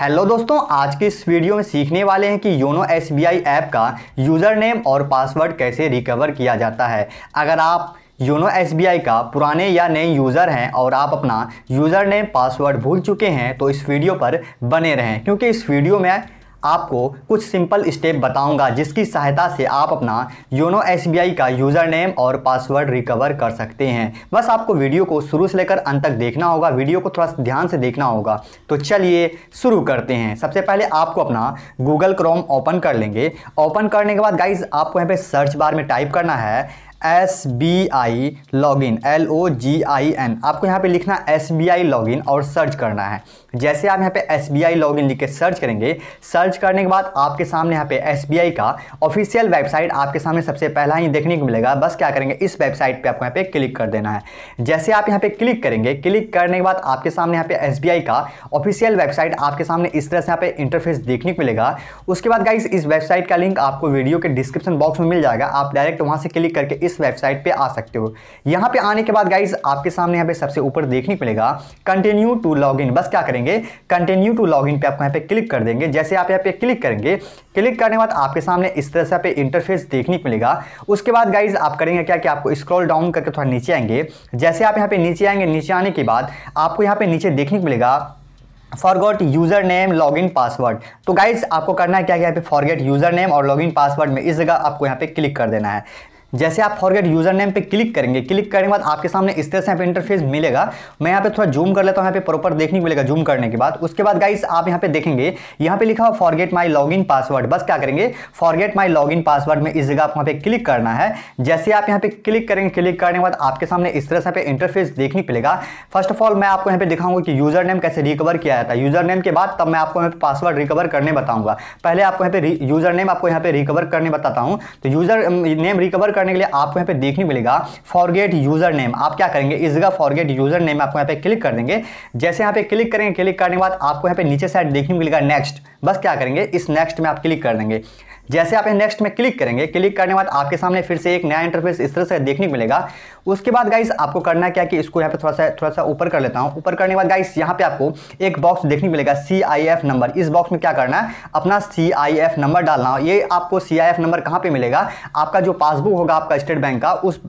hello दोस्तों आज की इस वीडियो में सीखने वाले हैं कि योनो एस ऐप का यूज़र नेम और पासवर्ड कैसे रिकवर किया जाता है अगर आप योनो एस का पुराने या नए यूज़र हैं और आप अपना यूज़र नेम पासवर्ड भूल चुके हैं तो इस वीडियो पर बने रहें क्योंकि इस वीडियो में आपको कुछ सिंपल स्टेप बताऊंगा जिसकी सहायता से आप अपना योनो एस का यूज़र नेम और पासवर्ड रिकवर कर सकते हैं बस आपको वीडियो को शुरू से लेकर अंत तक देखना होगा वीडियो को थोड़ा ध्यान से देखना होगा तो चलिए शुरू करते हैं सबसे पहले आपको अपना गूगल क्रोम ओपन कर लेंगे ओपन करने के बाद गाइज आपको यहाँ पे सर्च बार में टाइप करना है S B I log in L O G I N आपको यहाँ पे लिखना S B I log in और सर्च करना है जैसे आप यहाँ पे S B I log in लिख के सर्च करेंगे सर्च करने के बाद आपके सामने यहाँ पे एस बी आई का ऑफिशियल वेबसाइट आपके सामने सबसे पहला ही देखने को मिलेगा बस क्या करेंगे इस वेबसाइट पे आपको यहाँ पे क्लिक कर देना है जैसे आप यहाँ पे क्लिक करेंगे क्लिक करने के बाद आपके सामने यहाँ पे एस बी आई का ऑफिशियल वेबसाइट आपके सामने इस तरह से यहाँ पे इंटरफेस देखने को मिलेगा उसके बाद गाइस इस वेबसाइट का लिंक आपको वीडियो के डिस्क्रिप्शन बॉक्स में मिल जाएगा आप डायरेक्ट वहाँ से क्लिक करके इस वेबसाइट पे आ सकते हो यहां पे आने के बाद गाइज आपके सामने यहां पे सबसे ऊपर देखने को मिलेगा कंटिन्यू टू लॉग इन बस क्या करेंगे कंटिन्यू टू लॉग इन पे आपको यहां पे क्लिक कर देंगे जैसे आप यहां पे क्लिक करेंगे क्लिक करने के बाद आपके सामने इस तरह से यहाँ पे इंटरफेस देखने को मिलेगा उसके बाद गाइज आप करेंगे क्या कि आपको स्क्रॉल डाउन करके थोड़ा नीचे आएंगे जैसे आप यहाँ पे नीचे आएंगे नीचे आने के बाद आपको यहाँ पे नीचे देखने को मिलेगा forgot user name log in password तो गाइज आपको करना है क्या यहाँ पे फॉरगेट यूज़र नेम और लॉग इन पासवर्ड में इस जगह आपको यहाँ पे क्लिक कर देना है जैसे आप फॉरगेट यूजर नेम पे क्लिक करेंगे क्लिक करने के बाद आपके सामने इस तरह से यहाँ पे इंटरफेस मिलेगा मैं यहाँ पे थोड़ा जूम कर लेता हूँ यहाँ पे प्रॉपर देखने को मिलेगा जूम करने के बाद उसके बाद गाइस आप यहाँ पे देखेंगे यहाँ पे लिखा हुआ forget my log in password बस क्या करेंगे forget my log in password में इस जगह आप वहाँ पे क्लिक करना है जैसे आप यहाँ पे क्लिक करेंगे क्लिक करने के बाद आपके सामने इस तरह से पे इंटरफेस देखने को मिलेगा फर्स्ट ऑफ ऑल मैं आपको यहाँ पे दिखाऊंगा कि यूजर नेम कैसे रिकवर किया जाता है यूजर नेम के बाद तब मैं आपको यहाँ पे पासवर्ड रिकवर करने बताऊंगा पहले आपको यहाँ पे यूजर नेम आपको यहाँ पे रिकवर करने बताता हूँ तो यूजर नेम रिकवर करने के लिए आपको यहाँ पे देखने मिलेगा फॉरगेट यूजर नेम आप क्या करेंगे इस जगह फॉरगेट यूजर नेम आपको यहाँ पे क्लिक कर देंगे जैसे यहाँ पे क्लिक करेंगे क्लिक करने के बाद आपको यहाँ पे नीचे साइड देखने मिलेगा नेक्स्ट बस क्या करेंगे इस नेक्स्ट में आप क्लिक कर देंगे जैसे आप नेक्स्ट में क्लिक करेंगे क्लिक करने के बाद आपके सामने फिर से एक नया इंटरफेस इस तरह से देखने को मिलेगा उसके बाद गाइस आपको करना क्या कि इसको यहाँ पे थोड़ा सा थोड़ा सा ऊपर कर लेता हूँ ऊपर करने के बाद गाइस यहाँ पे आपको एक बॉक्स देखने को मिलेगा सी आई एफ नंबर इस बॉक्स में क्या करना है अपना सी आई एफ नंबर डालना ये आपको सी आई एफ नंबर कहाँ पर मिलेगा आपका जो पासबुक होगा होगा आपका स्टेट बैंक का उस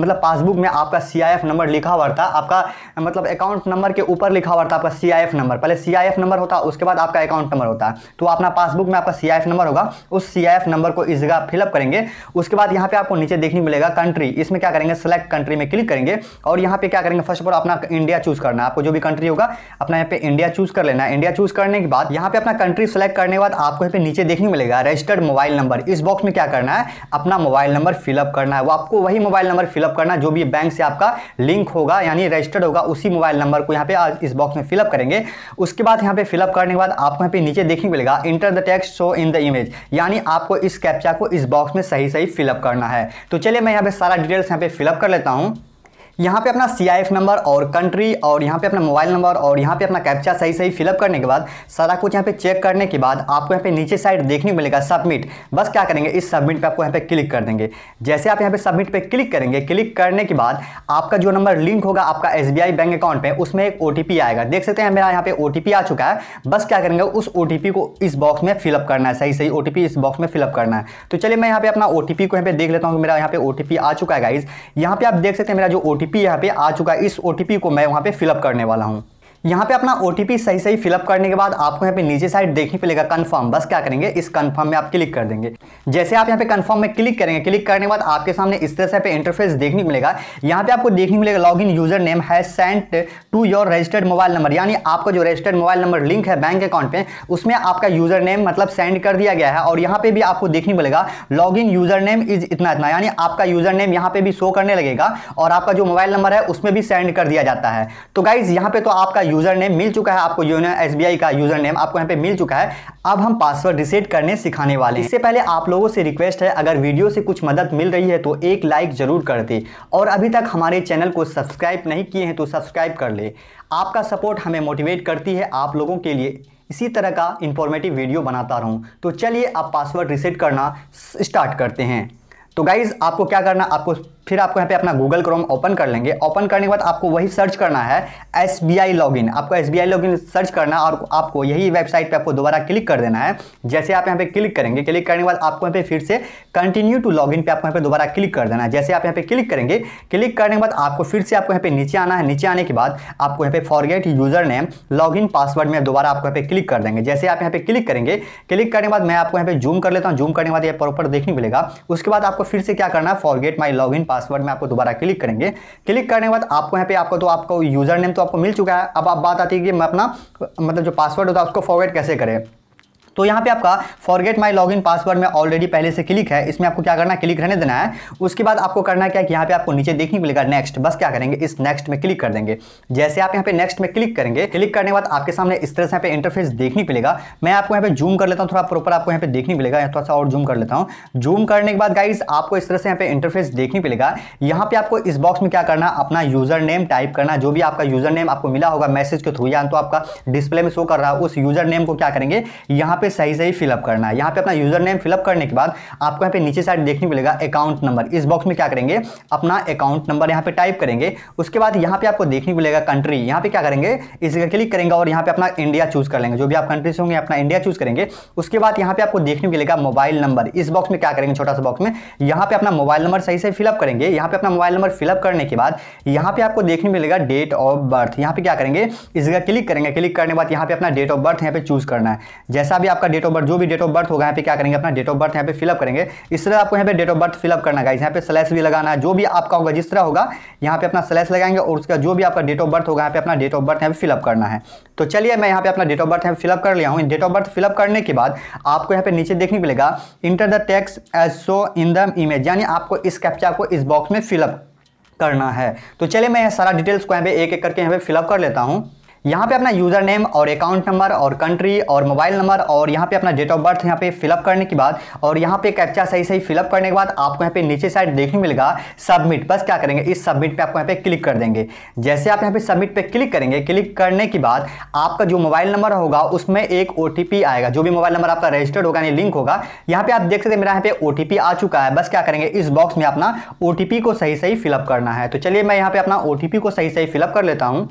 मतलब पासबुक में आपका सी नंबर लिखा हुआ था आपका मतलब अकाउंट नंबर के ऊपर लिखा हुआ था आपका सी नंबर पहले सी नंबर होता उसके बाद आपका अकाउंट नंबर होता तो अपना पासबुक में आपका सी नंबर होगा उस सी नंबर को इस जगह फिलअप करेंगे उसके बाद यहाँ पे आपको नीचे देखने मिलेगा कंट्री इसमें क्या करेंगे सेलेक्ट कंट्री में क्लिक करेंगे और यहाँ पे क्या करेंगे फर्स्ट ऑफ ऑल अपना इंडिया चूज करना आपको जो भी कंट्री होगा अपना यहाँ पे इंडिया चूज कर लेना इंडिया चूज करने के बाद यहाँ पे अपना कंट्री सेलेक्ट करने के बाद आपको यहाँ पे नीचे देखने मिलेगा रजिस्टर्ड मोबाइल नंबर इस बॉक्स में क्या करना है अपना मोबाइल नंबर फिलअप करना है वो आपको वही मोबाइल नंबर फिलअप फिलअप करना जो भी बैंक से आपका लिंक होगा यानी रजिस्टर्ड होगा उसी मोबाइल नंबर को यहाँ पे आज इस बॉक्स में फिलअप करेंगे उसके बाद यहाँ पे फिलअप करने के बाद आपको यहाँ पे नीचे देखने को मिलेगा enter the text show in the image यानी आपको इस कैप्चा को इस बॉक्स में सही सही फिलअप करना है तो चलिए मैं यहाँ पे सारा डिटेल्स यहाँ पे फिलअप कर लेता हूँ यहाँ पे अपना सी नंबर और कंट्री और यहाँ पे अपना मोबाइल नंबर और यहाँ पे अपना कैप्चा सही सही फिलअप करने के बाद सारा कुछ यहाँ पे चेक करने के बाद आपको यहाँ पे नीचे साइड देखने को मिलेगा सबमिट बस क्या करेंगे इस सबमिट पे आपको यहाँ पे क्लिक कर देंगे जैसे आप यहाँ पे सबमिट पे क्लिक करेंगे क्लिक करने के बाद आपका जो नंबर लिंक होगा आपका एस बैंक अकाउंट में उसमें एक ओ आएगा देख सकते हैं मेरा यहाँ पे ओ आ चुका है बस क्या करेंगे उस ओ को इस बॉक्स में फिलअप करना है सही सही ओ इस बॉक्स में फिलअप करना है तो चलिए मैं यहाँ पे अपना ओ को यहाँ पे देख लेता हूँ मेरा यहाँ पे ओ आ चुका है गाइज यहाँ पे आप देख सकते हैं मेरा जो ओ यहाँ पे आ चुका है इस ओ को मैं वहाँ पे फिलअप करने वाला हूँ यहाँ पे अपना ओ सही सही फिलअप करने के बाद आपको यहाँ पे नीचे साइड देखने मिलेगा कन्फर्म बस क्या करेंगे इस कंफर्म में आप क्लिक कर देंगे जैसे आप यहाँ पे कन्फर्म में क्लिक करेंगे क्लिक करने के बाद आपके सामने इस तरह से पे इंटरफेस देखने मिलेगा यहाँ पे आपको देखने मिलेगा लॉग इन यूजर नेम है sent to your registered mobile number यानी आपका जो रजिस्टर्ड मोबाइल नंबर लिंक है बैंक अकाउंट पे उसमें आपका यूजर नेम मतलब सेंड कर दिया गया है और यहाँ पे भी आपको देखने मिलेगा log in user name is इतना इतना यानी आपका यूजर नेम यहाँ पे भी शो करने लगेगा और आपका जो मोबाइल नंबर है उसमें भी सेंड कर दिया जाता है तो गाइज यहाँ पे तो आपका यूजर नेम मिल चुका है आपको योनो एस का यूजर नेम आपको यहाँ पे मिल चुका है अब हम पासवर्ड रिसेट करने सिखाने वाले हैं इससे पहले आप लोगों से रिक्वेस्ट है अगर वीडियो से कुछ मदद मिल रही है तो एक लाइक जरूर कर दे और अभी तक हमारे चैनल को सब्सक्राइब नहीं किए हैं तो सब्सक्राइब कर ले आपका सपोर्ट हमें मोटिवेट करती है आप लोगों के लिए इसी तरह का इंफॉर्मेटिव वीडियो बनाता रहूँ तो चलिए आप पासवर्ड रिसेट करना स्टार्ट करते हैं तो गाइज़ आपको क्या करना आपको फिर आपको यहाँ पे अपना गूगल क्रोम ओपन कर लेंगे ओपन करने के बाद आपको वही सर्च करना है एस बी आई इन आपको एस बी आई इन सर्च करना और आपको यही वेबसाइट पे आपको दोबारा क्लिक कर देना है जैसे आप यहाँ पे क्लिक करेंगे क्लिक करने के बाद आपको यहाँ पे फिर से कंटिन्यू टू इन पे आपको यहाँ पे दोबारा क्लिक कर देना है जैसे आप यहाँ पे क्लिक करेंगे क्लिक करने के बाद आपको फिर से आपको यहाँ पे नीचे आना है नीचे आने के बाद आपको यहाँ पे forget user name in password में दोबारा आपको यहाँ पे क्लिक कर देंगे जैसे आप यहाँ पे क्लिक करेंगे क्लिक करने के बाद मैं आपको यहाँ पे जूम कर लेता हूँ जूम करने के बाद ये प्रॉपर देखने मिलेगा उसके बाद आपको फिर से क्या करना है forget my log password password में आपको दोबारा क्लिक करेंगे क्लिक करने के बाद आपको यहाँ पे आपको तो आपको यूज़र नेम तो आपको मिल चुका है अब आप बात आती है कि मैं अपना मतलब जो पासवर्ड होता है उसको फॉरवर्ड कैसे करें तो यहाँ पे आपका forget my log in password में ऑलरेडी पहले से क्लिक है इसमें आपको क्या करना क्लिक रहने देना है उसके बाद आपको करना क्या है कि यहाँ पे आपको नीचे देखने को मिलेगा नेक्स्ट बस क्या करेंगे इस नेक्स्ट में क्लिक कर देंगे जैसे आप यहाँ पे नेक्स्ट में क्लिक करेंगे क्लिक करने के बाद आपके सामने इस तरह से यहाँ पे इंटरफेस देखने मिलेगा मैं आपको यहाँ पे जूम कर लेता हूँ थोड़ा प्रॉपर आपको यहाँ पे देखने मिलेगा थोड़ा सा और जूम कर लेता हूँ जूम करने के बाद गाइज आपको इस तरह से यहाँ पे इंटरफेस देखने मिलेगा यहाँ पे आपको इस बॉक्स में क्या करना अपना यूजर नेम टाइप करना जो भी आपका यूजर नेम आपको मिला होगा मैसेज के थ्रू या तो आपका डिस्प्ले में शो कर रहा है उस यूजर नेम को क्या करेंगे यहाँ पे पे सही सही फिलअप करना है यहाँ पे अपना यूजर नेम फिलअप करने के बाद आपको यहाँ पे नीचे साइड देखने को मिलेगा अकाउंट नंबर इस बॉक्स में क्या करेंगे अपना अकाउंट नंबर यहाँ पे टाइप करेंगे उसके बाद यहाँ पे आपको देखने को मिलेगा कंट्री यहाँ पे क्या करेंगे इस जगह क्लिक करेंगे और यहाँ पे अपना इंडिया चूज कर लेंगे जो भी आप कंट्री से होंगे अपना इंडिया चूज करेंगे उसके बाद यहाँ पे आपको देखने को मिलेगा मोबाइल नंबर इस बॉक्स में क्या करेंगे छोटा सा बॉक्स में यहाँ पे अपना मोबाइल नंबर सही सही फिलअप करेंगे यहाँ पे अपना मोबाइल नंबर फिलअप करने के बाद यहाँ पे आपको देखने मिलेगा डेट ऑफ बर्थ यहाँ पे क्या करेंगे इस जगह क्लिक करेंगे क्लिक करने के बाद यहाँ पे अपना डेट ऑफ बर्थ यहाँ पे चूज करना है जैसा भी आपका डेट ऑफ बर्थ जो भी डेट ऑफ बर्थ होगा यहाँ पे क्या करेंगे अपना डेट ऑफ बर्थ यहाँ पे फिलअप करेंगे इस तरह आपको यहाँ पे डेट ऑफ बर्थ फिलअप करना गाइज यहाँ पे स्लैश भी लगाना है जो भी आपका होगा जिस तरह होगा यहाँ पे अपना स्लैश लगाएंगे और उसका जो भी आपका डेट ऑफ बर्थ होगा यहाँ पे अपना डेट ऑफ बर्थ यहाँ पे फिलअप करना है तो चलिए मैं यहाँ पे अपना डेट ऑफ बर्थ यहाँ फिलअप कर लिया हूँ डेट ऑफ बर्थ फिलअप करने के बाद आपको यहाँ पे नीचे देखने मिलेगा enter the text as show in the image यानी आपको इस कैप्चा को इस बॉक्स में फिलअप करना है तो चलिए मैं सारा डिटेल्स को यहाँ पे एक एक करके यहाँ पे फिलअप कर लेता हूँ यहाँ पे अपना यूज़र नेम और अकाउंट नंबर और कंट्री और मोबाइल नंबर और यहाँ पे अपना डेट ऑफ बर्थ यहाँ पे फिलअप करने के बाद और यहाँ पे कैप्चा सही सही फिलअप करने के बाद आपको यहाँ पे नीचे साइड देखने मिलेगा सबमिट बस क्या करेंगे इस सबमिट पे आपको यहाँ पे क्लिक कर देंगे जैसे आप यहाँ पे सबमिट पे क्लिक करेंगे क्लिक करने के बाद आपका जो मोबाइल नंबर होगा उसमें एक ओ आएगा जो भी मोबाइल नंबर आपका रजिस्टर्ड होगा यानी लिंक होगा यहाँ पे आप देख सकते मेरा यहाँ पे ओ आ चुका है बस क्या करेंगे इस बॉक्स में अपना ओ को सही सही फिलअप करना है तो चलिए मैं यहाँ पे अपना ओ को सही सही फिलअप कर लेता हूँ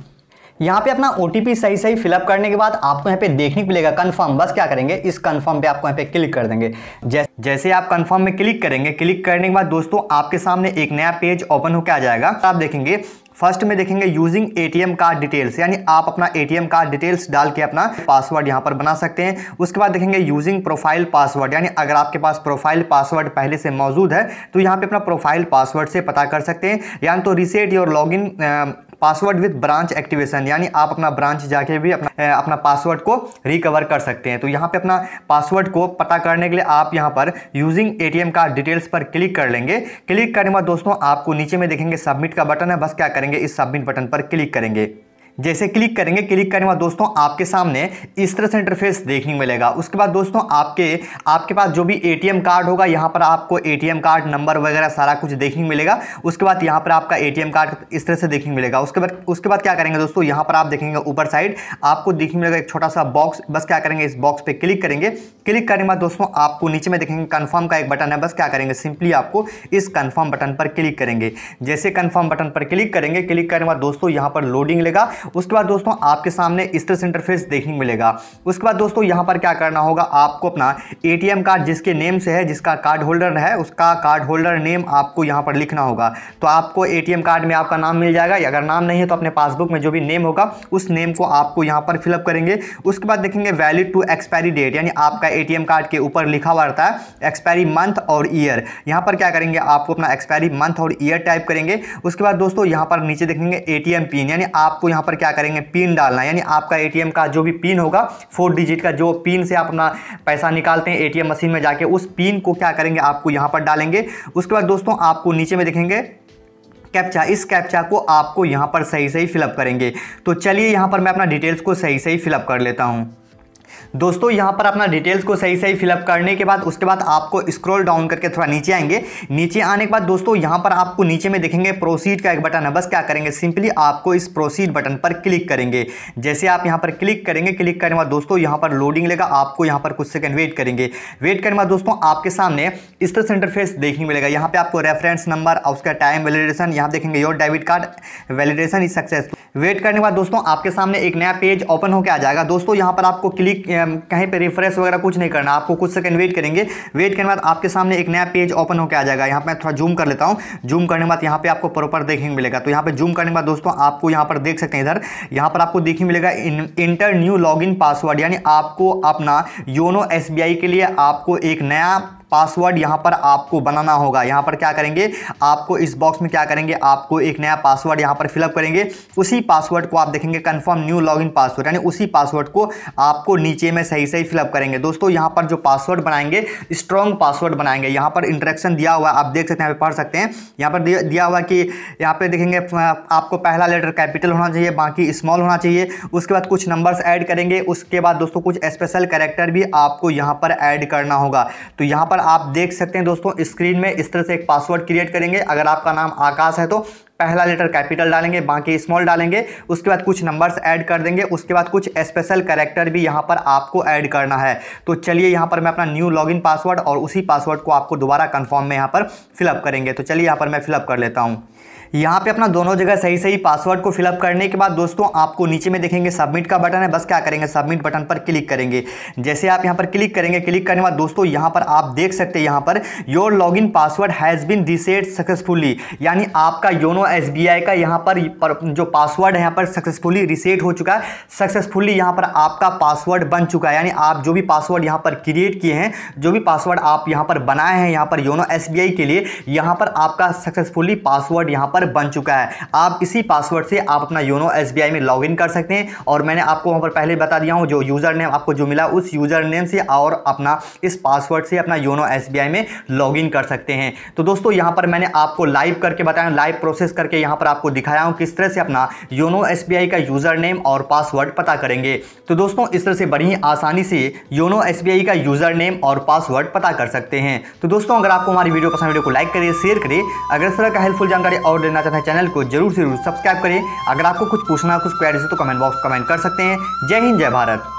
यहाँ पे अपना ओ सही सही फिलअप करने के बाद आपको यहाँ पे देखने को मिलेगा कन्फर्म बस क्या करेंगे इस कन्फर्म पे आपको यहाँ पे क्लिक कर देंगे जैसे जैसे आप कन्फर्म में क्लिक करेंगे क्लिक करने के बाद दोस्तों आपके सामने एक नया पेज ओपन होकर आ जाएगा तो आप देखेंगे फर्स्ट में देखेंगे यूजिंग एटीएम कार्ड डिटेल्स यानी आप अपना एटीएम कार्ड डिटेल्स डाल के अपना पासवर्ड यहाँ पर बना सकते हैं उसके बाद देखेंगे यूजिंग प्रोफाइल पासवर्ड यानी अगर आपके पास प्रोफाइल पासवर्ड पहले से मौजूद है तो यहाँ पे अपना प्रोफाइल पासवर्ड से पता कर सकते हैं यानी तो reset your in password with branch activation यानी आप अपना ब्रांच जाके भी अपना अपना पासवर्ड को रिकवर कर सकते हैं तो यहाँ पे अपना पासवर्ड को पता करने के लिए आप यहाँ पर यूजिंग एटीएम कार्ड डिटेल्स पर क्लिक कर लेंगे क्लिक करने के बाद दोस्तों आपको नीचे में देखेंगे सबमिट का बटन है बस क्या करेंगे इस सबमिट बटन पर क्लिक करेंगे जैसे क्लिक करेंगे क्लिक करने के बाद दोस्तों आपके सामने इस तरह से इंटरफेस देखने मिलेगा उसके बाद दोस्तों आपके आपके पास जो भी एटीएम कार्ड होगा यहाँ पर आपको एटीएम कार्ड नंबर वगैरह सारा कुछ देखने मिलेगा उसके बाद यहाँ पर आपका एटीएम कार्ड इस तरह से देखने को मिलेगा उसके बाद उसके बाद क्या करेंगे दोस्तों यहाँ पर आप देखेंगे ऊपर साइड आपको देखने मिलेगा एक छोटा सा बॉक्स बस क्या करेंगे इस बॉक्स पर क्लिक करेंगे क्लिक करने के बाद दोस्तों आपको नीचे में देखेंगे कन्फर्म का एक बटन है बस क्या करेंगे सिंपली आपको इस कन्फर्म बटन पर क्लिक करेंगे जैसे कन्फर्म बटन पर क्लिक करेंगे क्लिक करने के बाद दोस्तों यहाँ पर लोडिंग लेगा उसके बाद दोस्तों आपके सामने इस तरह से इंटरफेस देखने को मिलेगा उसके बाद दोस्तों यहाँ पर क्या करना होगा आपको अपना एम कार्ड जिसके नेम से है जिसका कार्ड होल्डर है उसका कार्ड होल्डर नेम आपको यहाँ पर लिखना होगा तो आपको एम कार्ड में आपका नाम मिल जाएगा अगर नाम नहीं है तो अपने पासबुक में जो भी नेम होगा उस नेम को आपको यहाँ पर फिलअप करेंगे उसके बाद देखेंगे वैलिड टू एक्सपायरी डेट यानी आपका एम कार्ड के ऊपर लिखा हुआ रहता है एक्सपायरी मंथ और ईयर यहाँ पर क्या करेंगे आपको अपना एक्सपायरी मंथ और ईयर टाइप करेंगे उसके बाद दोस्तों यहाँ पर नीचे देखेंगे एम पिन यानी आपको यहाँ पर क्या करेंगे पिन डालना यानी आपका एटीएम का जो भी पिन होगा फोर डिजिट का जो पिन से आप अपना पैसा निकालते हैं एटीएम मशीन में जाके उस पिन को क्या करेंगे आपको यहाँ पर डालेंगे उसके बाद दोस्तों आपको नीचे में देखेंगे कैप्चा इस कैप्चा को आपको यहाँ पर सही सही फिलअप करेंगे तो चलिए यहाँ पर मैं अपना डिटेल्स को सही सही फिलअप कर लेता हूँ दोस्तों यहाँ पर अपना डिटेल्स को सही सही फिलअप करने के बाद उसके बाद आपको स्क्रॉल डाउन करके थोड़ा नीचे आएंगे नीचे आने के बाद दोस्तों यहाँ पर आपको नीचे में देखेंगे प्रोसीड का एक बटन है बस क्या करेंगे सिंपली आपको इस प्रोसीड बटन पर क्लिक करेंगे जैसे आप यहाँ पर क्लिक करेंगे क्लिक करने के बाद दोस्तों यहाँ पर लोडिंग लेगा आपको यहाँ पर कुछ सेकंड वेट करेंगे वेट करने के बाद दोस्तों आपके सामने इस तरह सेंटर देखने मिलेगा यहाँ पर आपको रेफरेंस नंबर और उसका टाइम वैलिडेशन यहाँ देखेंगे your debit card validation is successful wait करने के बाद दोस्तों आपके सामने एक नया पेज ओपन होकर आ जाएगा दोस्तों यहाँ पर आपको क्लिक कहीं पर रिफ्रेश वगैरह कुछ नहीं करना आपको कुछ सेकंड वेट करेंगे वेट करने बाद आपके सामने एक नया पेज ओपन होकर आ जाएगा यहाँ पर मैं थोड़ा जूम कर लेता हूँ जूम करने के बाद यहाँ पर आपको प्रॉपर देखने मिलेगा तो यहाँ पर जूम करने के बाद दोस्तों आपको यहाँ पर देख सकते हैं इधर यहाँ पर आपको देखने मिलेगा इंटर न्यू लॉग पासवर्ड यानी आपको अपना योनो एस के लिए आपको एक नया पासवर्ड यहाँ पर आपको बनाना होगा यहां पर क्या करेंगे आपको इस बॉक्स में क्या करेंगे आपको एक नया पासवर्ड यहां पर फिलअप करेंगे उसी पासवर्ड को आप देखेंगे कन्फर्म न्यू लॉगिन पासवर्ड यानी उसी पासवर्ड को आपको नीचे में सही सही फिलअप करेंगे दोस्तों यहां पर जो पासवर्ड बनाएंगे स्ट्रॉन्ग पासवर्ड बनाएंगे यहां पर इंट्रेक्शन दिया हुआ आप देख सकते हैं यहाँ पर पढ़ सकते हैं यहाँ पर दिया हुआ कि यहाँ पर देखेंगे आपको पहला लेटर कैपिटल होना चाहिए बाकी स्मॉल होना चाहिए उसके बाद कुछ नंबर्स ऐड करेंगे उसके बाद दोस्तों कुछ स्पेशल कैरेक्टर भी आपको यहाँ पर ऐड करना होगा तो यहां पर पर आप देख सकते हैं दोस्तों स्क्रीन में इस तरह से एक पासवर्ड क्रिएट करेंगे अगर आपका नाम आकाश है तो पहला लेटर कैपिटल डालेंगे बाकी स्मॉल डालेंगे उसके बाद कुछ नंबर्स ऐड कर देंगे उसके बाद कुछ स्पेशल करेक्टर भी यहाँ पर आपको ऐड करना है तो चलिए यहाँ पर मैं अपना न्यू लॉगिन पासवर्ड और उसी पासवर्ड को आपको दोबारा कन्फर्म में यहाँ पर फिलअप करेंगे तो चलिए यहाँ पर मैं फिलअप कर लेता हूँ यहाँ पे अपना दोनों जगह सही सही पासवर्ड को फिलअप करने के बाद दोस्तों आपको नीचे में देखेंगे सबमिट का बटन है बस क्या करेंगे सबमिट बटन पर क्लिक करेंगे जैसे आप यहाँ पर क्लिक करेंगे क्लिक करने के बाद दोस्तों यहाँ पर आप देख सकते हैं यहाँ पर your login password has been reset successfully यानी आपका योनो एस का यहाँ पर, पर जो पासवर्ड है यहाँ पर सक्सेसफुली रिसेट हो चुका है सक्सेसफुली यहाँ पर आपका पासवर्ड बन चुका है यानी आप जो भी पासवर्ड यहाँ पर क्रिएट किए हैं जो भी पासवर्ड आप यहाँ पर बनाए हैं यहाँ पर योनो एस के लिए यहाँ पर आपका सक्सेसफुली पासवर्ड यहाँ पर बन चुका है आप इसी पासवर्ड से आप अपना योनो एस में लॉग कर सकते हैं और मैंने आपको वहाँ पर पहले बता दिया हूँ जो यूज़र नेम आपको जो मिला उस यूज़र नेम से और अपना इस पासवर्ड से अपना योनो एस में लॉग कर सकते हैं तो दोस्तों यहाँ पर मैंने आपको लाइव करके बताया लाइव प्रोसेस करके यहाँ पर आपको दिखाया हूँ किस तरह से अपना योनो एस का यूज़र नेम और पासवर्ड पता करेंगे तो दोस्तों इस तरह से बड़ी आसानी से योनो एस का यूज़र नेम और पासवर्ड पता कर सकते हैं तो दोस्तों अगर आपको हमारी वीडियो पसंद वीडियो को लाइक करिए शेयर करिए अगर इस तरह का हेल्पफुल जानकारी और देना चाहते हैं चैनल को जरूर जरूर सब्सक्राइब करें अगर आपको कुछ पूछना कुछ क्वेरीज है तो कमेंट बॉक्स कमेंट कर सकते हैं जय हिंद जय भारत